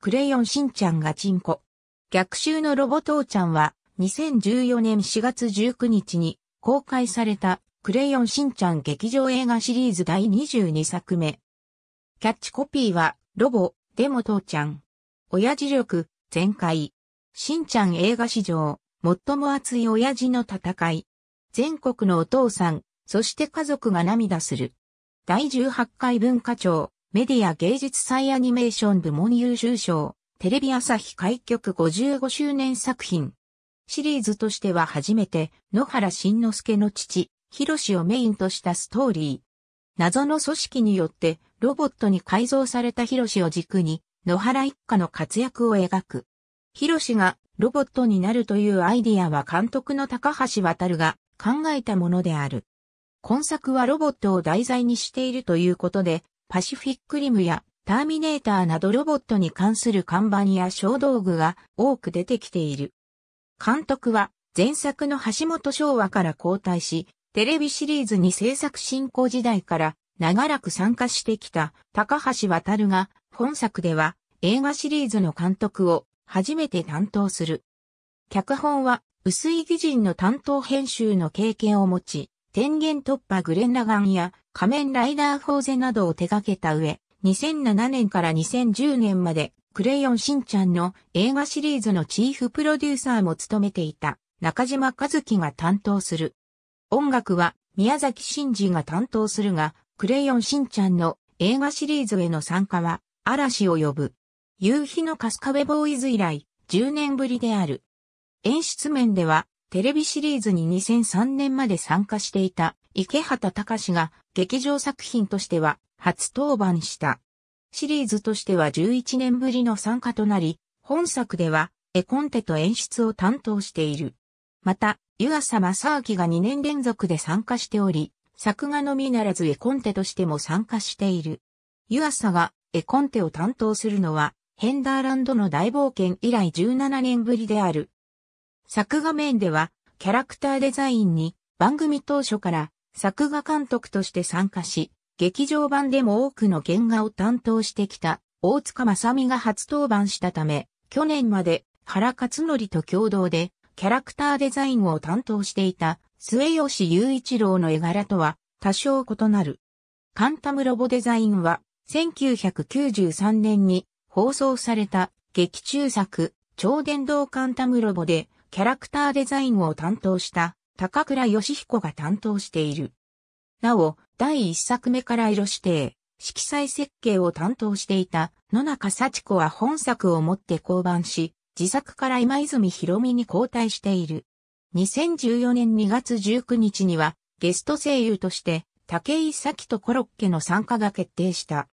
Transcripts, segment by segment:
クレヨンしんちゃんがチンコ。逆襲のロボ父ちゃんは、2014年4月19日に公開された、クレヨンしんちゃん劇場映画シリーズ第22作目。キャッチコピーは、ロボ、でも父ちゃん。親父力、全開。しんちゃん映画史上、最も熱い親父の戦い。全国のお父さん、そして家族が涙する。第18回文化庁、メディア芸術祭アニメーション部門優秀賞、テレビ朝日開局55周年作品。シリーズとしては初めて、野原慎之介の父、広シをメインとしたストーリー。謎の組織によってロボットに改造された広シを軸に、野原一家の活躍を描く。広シがロボットになるというアイディアは監督の高橋渡が考えたものである。今作はロボットを題材にしているということで、パシフィックリムやターミネーターなどロボットに関する看板や小道具が多く出てきている。監督は前作の橋本昭和から交代し、テレビシリーズに制作進行時代から長らく参加してきた高橋渡が本作では映画シリーズの監督を初めて担当する。脚本は薄い擬人の担当編集の経験を持ち、天元突破グレンラガンや仮面ライダーフォーゼなどを手掛けた上、2007年から2010年までクレヨンしんちゃんの映画シリーズのチーフプロデューサーも務めていた中島和樹が担当する。音楽は宮崎真二が担当するが、クレヨンしんちゃんの映画シリーズへの参加は嵐を呼ぶ。夕日のカスカベボーイズ以来10年ぶりである。演出面ではテレビシリーズに2003年まで参加していた池畑隆が劇場作品としては初登板した。シリーズとしては11年ぶりの参加となり、本作では絵コンテと演出を担当している。また、湯浅正明が2年連続で参加しており、作画のみならず絵コンテとしても参加している。湯浅が絵コンテを担当するのは、ヘンダーランドの大冒険以来17年ぶりである。作画面では、キャラクターデザインに番組当初から作画監督として参加し、劇場版でも多くの原画を担当してきた大塚正美が初登板したため、去年まで原克則と共同でキャラクターデザインを担当していた末吉雄一郎の絵柄とは多少異なる。カンタムロボデザインは1993年に放送された劇中作超電動カンタムロボでキャラクターデザインを担当した高倉義彦が担当している。なお、第1作目から色指定、色彩設計を担当していた野中幸子は本作をもって降板し、自作から今泉博美に交代している。2014年2月19日にはゲスト声優として竹井咲とコロッケの参加が決定した。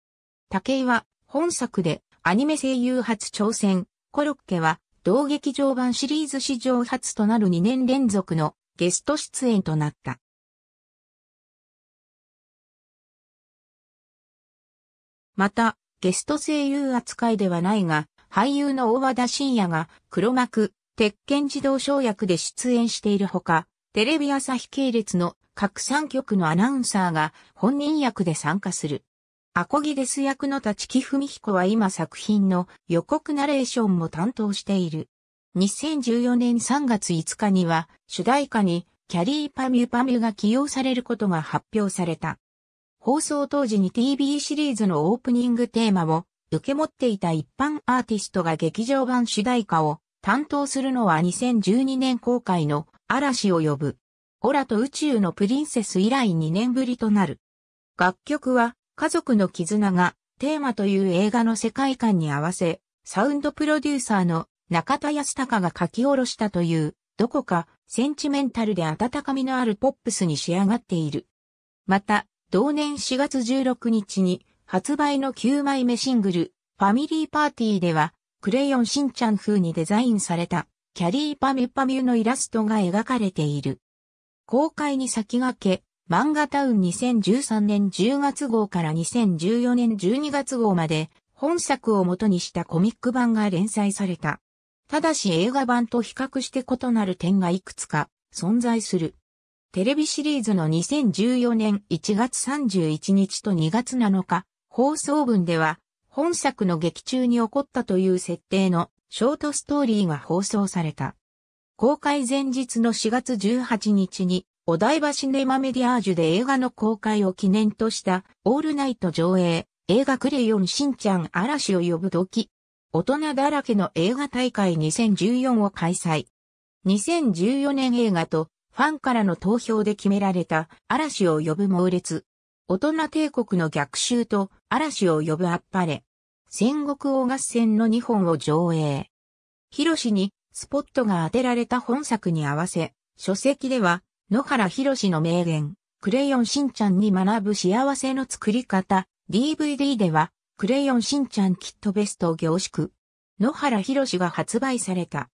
竹井は本作でアニメ声優初挑戦、コロッケは同劇場版シリーズ史上初となる2年連続のゲスト出演となった。また、ゲスト声優扱いではないが、俳優の大和田伸也が黒幕、鉄拳自動小役で出演しているほか、テレビ朝日系列の各3局のアナウンサーが本人役で参加する。アコギデス役の立木文彦は今作品の予告ナレーションも担当している。2014年3月5日には主題歌にキャリーパミュパミュが起用されることが発表された。放送当時に TV シリーズのオープニングテーマを受け持っていた一般アーティストが劇場版主題歌を担当するのは2012年公開の嵐を呼ぶ。オラと宇宙のプリンセス以来2年ぶりとなる。楽曲は家族の絆がテーマという映画の世界観に合わせ、サウンドプロデューサーの中田康隆が書き下ろしたという、どこかセンチメンタルで温かみのあるポップスに仕上がっている。また、同年4月16日に発売の9枚目シングル、ファミリーパーティーでは、クレヨンしんちゃん風にデザインされた、キャリーパミュパミュのイラストが描かれている。公開に先駆け、漫画タウン2013年10月号から2014年12月号まで本作を元にしたコミック版が連載された。ただし映画版と比較して異なる点がいくつか存在する。テレビシリーズの2014年1月31日と2月7日放送分では本作の劇中に起こったという設定のショートストーリーが放送された。公開前日の4月18日にお台場シネマメディアージュで映画の公開を記念としたオールナイト上映、映画クレヨンしんちゃん嵐を呼ぶ時、大人だらけの映画大会2014を開催。2014年映画とファンからの投票で決められた嵐を呼ぶ猛烈。大人帝国の逆襲と嵐を呼ぶあっぱれ。戦国王合戦の2本を上映。広しにスポットが当てられた本作に合わせ、書籍では野原博の名言、クレヨンしんちゃんに学ぶ幸せの作り方、DVD では、クレヨンしんちゃんキットベストを凝縮。野原博が発売された。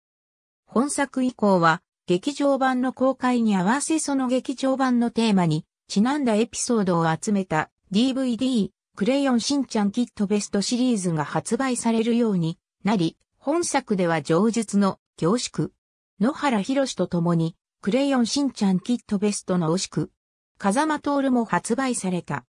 本作以降は、劇場版の公開に合わせその劇場版のテーマに、ちなんだエピソードを集めた DVD、クレヨンしんちゃんキットベストシリーズが発売されるようになり、本作では上述の凝縮。野原博と共に、クレヨンしんちゃんキットベストの惜しく、風間トールも発売された。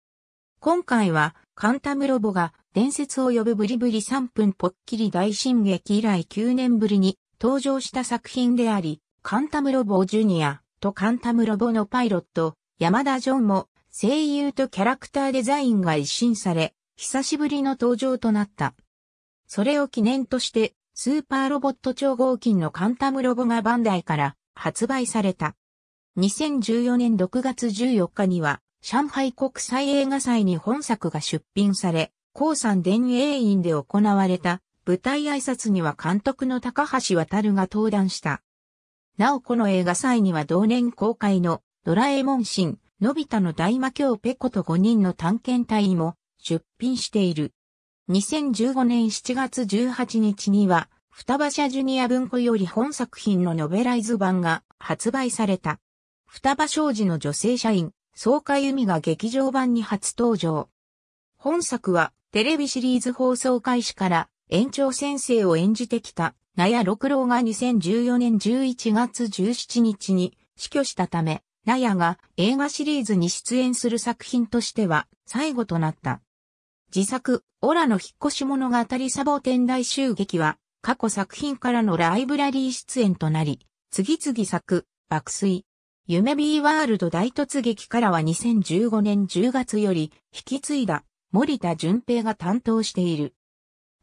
今回は、カンタムロボが伝説を呼ぶブリブリ3分ぽっきり大進撃以来9年ぶりに登場した作品であり、カンタムロボジュニアとカンタムロボのパイロット、山田ジョンも声優とキャラクターデザインが一新され、久しぶりの登場となった。それを記念として、スーパーロボット超合金のカンタムロボがバンダイから発売された。2014年6月14日には、上海国際映画祭に本作が出品され、高山電営院で行われた舞台挨拶には監督の高橋渡が登壇した。なおこの映画祭には同年公開のドラえもん新、のび太の大魔教ペコと5人の探検隊も出品している。2015年7月18日には双葉社ジュニア文庫より本作品のノベライズ版が発売された。双葉商事の女性社員、総会由美が劇場版に初登場。本作はテレビシリーズ放送開始から園長先生を演じてきた、ナヤ六郎が2014年11月17日に死去したため、ナヤが映画シリーズに出演する作品としては最後となった。自作、オラの引っ越し物語サボテン大襲撃は、過去作品からのライブラリー出演となり、次々作、爆睡。夢ーワールド大突撃からは2015年10月より引き継いだ森田淳平が担当している。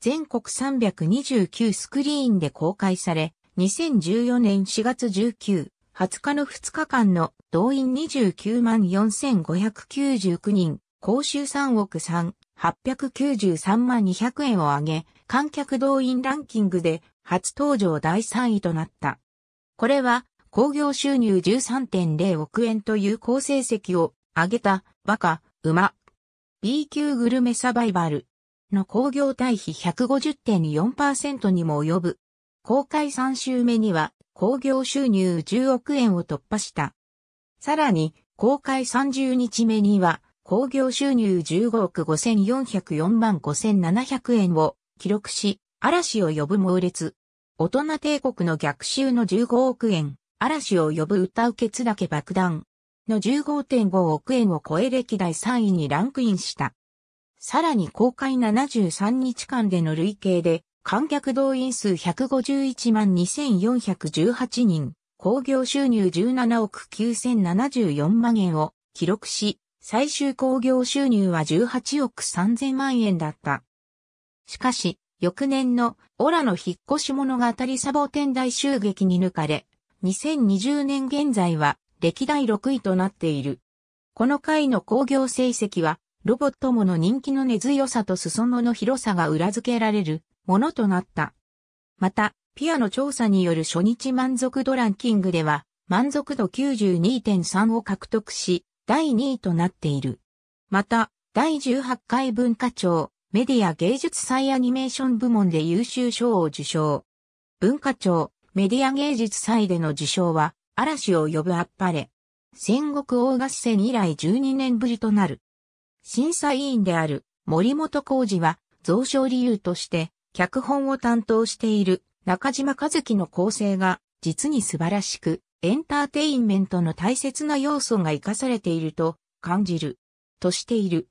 全国329スクリーンで公開され、2014年4月19、20日の2日間の動員29万4599人、公衆3億3、893万200円を上げ、観客動員ランキングで初登場第3位となった。これは、興行収入13.0億円という好成績を上げた、バカ、馬、B 級グルメサバイバルの興行対比150.4%にも及ぶ。公開3週目には、興行収入10億円を突破した。さらに、公開30日目には、興行収入15億5404万5700円を記録し、嵐を呼ぶ猛烈。大人帝国の逆襲の15億円、嵐を呼ぶ歌うけつだけ爆弾の15.5億円を超え歴代3位にランクインした。さらに公開73日間での累計で、観客動員数151万2418人、興行収入17億9074万円を記録し、最終興行収入は18億3000万円だった。しかし、翌年のオラの引っ越し物語サボテン大襲撃に抜かれ、2020年現在は歴代6位となっている。この回の興行成績は、ロボットもの人気の根強さと裾野の広さが裏付けられるものとなった。また、ピアの調査による初日満足度ランキングでは、満足度92.3を獲得し、第2位となっている。また、第18回文化庁、メディア芸術祭アニメーション部門で優秀賞を受賞。文化庁、メディア芸術祭での受賞は、嵐を呼ぶあっぱれ。戦国大合戦以来12年ぶりとなる。審査委員である森本浩二は、増賞理由として、脚本を担当している中島和樹の構成が実に素晴らしく、エンターテインメントの大切な要素が活かされていると感じる、としている。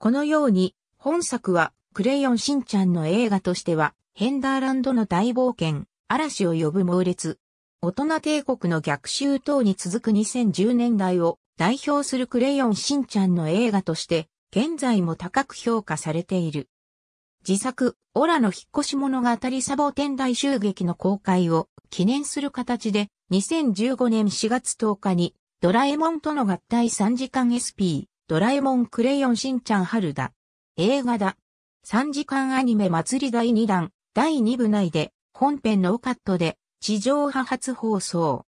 このように、本作は、クレヨンしんちゃんの映画としては、ヘンダーランドの大冒険、嵐を呼ぶ猛烈、大人帝国の逆襲等に続く2010年代を代表するクレヨンしんちゃんの映画として、現在も高く評価されている。自作、オラの引っ越し物語サボテン大襲撃の公開を記念する形で2015年4月10日に、ドラえもんとの合体3時間 SP、ドラえもんクレヨンしんちゃん春だ。映画だ。3時間アニメ祭り第2弾、第2部内で、本編ノーカットで、地上波初放送。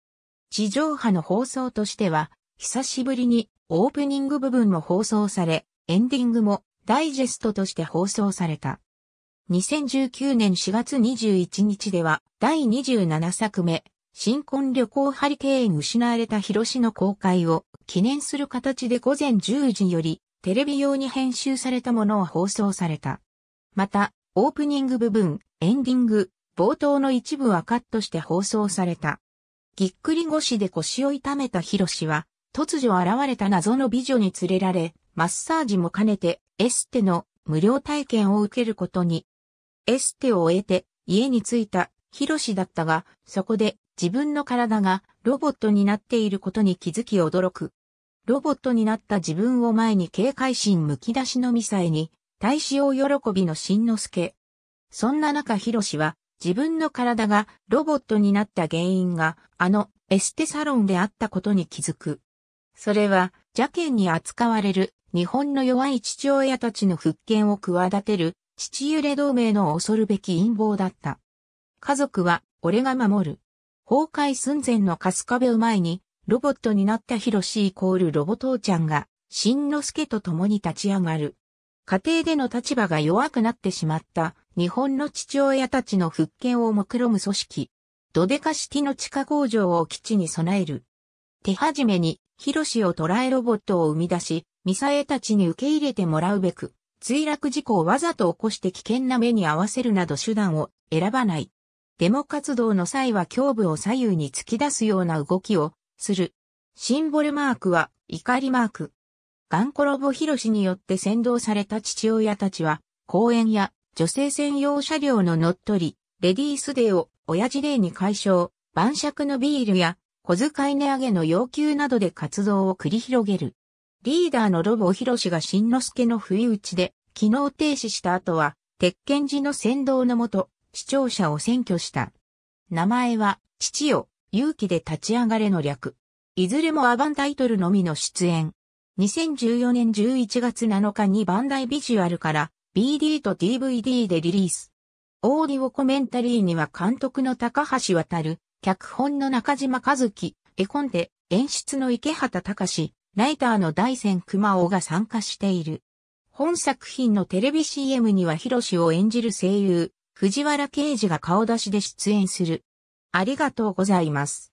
地上波の放送としては、久しぶりにオープニング部分も放送され、エンディングもダイジェストとして放送された。2019年4月21日では第27作目、新婚旅行ハリケーン失われた広シの公開を記念する形で午前10時よりテレビ用に編集されたものを放送された。また、オープニング部分、エンディング、冒頭の一部はカットして放送された。ぎっくり腰で腰を痛めた広シは、突如現れた謎の美女に連れられ、マッサージも兼ねてエステの無料体験を受けることに。エステを終えて家に着いた広シだったが、そこで自分の体がロボットになっていることに気づき驚く。ロボットになった自分を前に警戒心むき出しのミサイに、大使を喜びのしんのすけ。そんな中ヒロシは、自分の体がロボットになった原因が、あのエステサロンであったことに気づく。それは、邪険に扱われる日本の弱い父親たちの復権を企てる、父揺れ同盟の恐るべき陰謀だった。家族は、俺が守る。崩壊寸前の春日部を前に、ロボットになったヒロシイコールロボ父ちゃんが、しんのすけと共に立ち上がる。家庭での立場が弱くなってしまった日本の父親たちの復権を目論む組織。ドデカィの地下工場を基地に備える。手始めに、ヒロシを捕らえロボットを生み出し、ミサエたちに受け入れてもらうべく、墜落事故をわざと起こして危険な目に合わせるなど手段を選ばない。デモ活動の際は胸部を左右に突き出すような動きをする。シンボルマークは怒りマーク。ガンコロボヒロシによって先導された父親たちは、公園や女性専用車両の乗っ取り、レディースデーを親父デーに解消、晩酌のビールや小遣い値上げの要求などで活動を繰り広げる。リーダーのロボヒロシが新之助の不意打ちで、機能停止した後は、鉄拳寺の先導のもと、視聴者を選挙した。名前は、父よ、勇気で立ち上がれの略。いずれもアバンタイトルのみの出演。2014年11月7日にバンダイビジュアルから BD と DVD でリリース。オーディオコメンタリーには監督の高橋渡、脚本の中島和樹、絵コンテ、演出の池畑隆、ライターの大仙熊尾が参加している。本作品のテレビ CM にはヒロシを演じる声優、藤原刑事が顔出しで出演する。ありがとうございます。